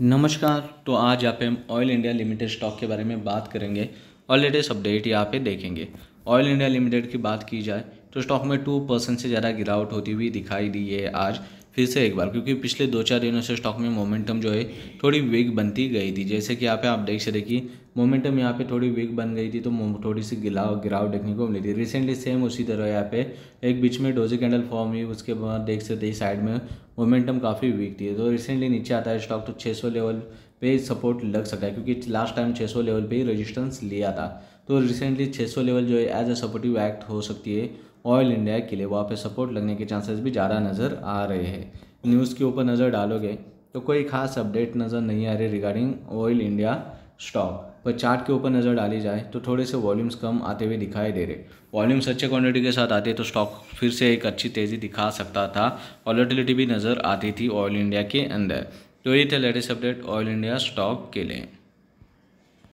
नमस्कार तो आज यहाँ पे हम ऑयल इंडिया लिमिटेड स्टॉक के बारे में बात करेंगे और लेटेस्ट अपडेट यहाँ पे देखेंगे ऑयल इंडिया लिमिटेड की बात की जाए तो स्टॉक में टू परसेंट से ज़्यादा गिरावट होती हुई दिखाई दी है आज फिर से एक बार क्योंकि पिछले दो चार दिनों से स्टॉक में मोमेंटम जो है थोड़ी वीक बनती गई थी जैसे कि यहाँ पे आप देख सकते कि मोमेंटम यहाँ पे थोड़ी वीक बन गई थी तो थोड़ी सी गिलाव गिरावट देखने को मिली थी रिसेंटली सेम उसी तरह यहाँ पे एक बीच में डोजी कैंडल फॉर्म हुई उसके बाद देख सकते ही साइड में मोमेंटम काफ़ी वीक थी तो रिसेंटली नीचे आता है स्टॉक तो छः लेवल पे सपोर्ट लग सकता है क्योंकि लास्ट टाइम सौ लेवल पे ही रजिस्टेंस लिया था तो रिसेंटली सौ लेवल जो है एज अ सपोर्टिव एक्ट हो सकती है ऑयल इंडिया के लिए वहाँ पे सपोर्ट लगने के चांसेस भी ज़्यादा नज़र आ रहे हैं न्यूज़ के ऊपर नज़र डालोगे तो कोई खास अपडेट नज़र नहीं आ रही रिगार्डिंग ऑयल इंडिया स्टॉक पर चार्ट के ऊपर नज़र डाली जाए तो थोड़े से वॉल्यूम्स कम आते हुए दिखाई दे रहे वॉल्यूम्स अच्छे क्वांटिटी के साथ आते तो स्टॉक फिर से एक अच्छी तेज़ी दिखा सकता था वॉलीटिलिटी भी नज़र आती थी ऑयल इंडिया के अंदर तो ये थे latest update Oil India stock के लिए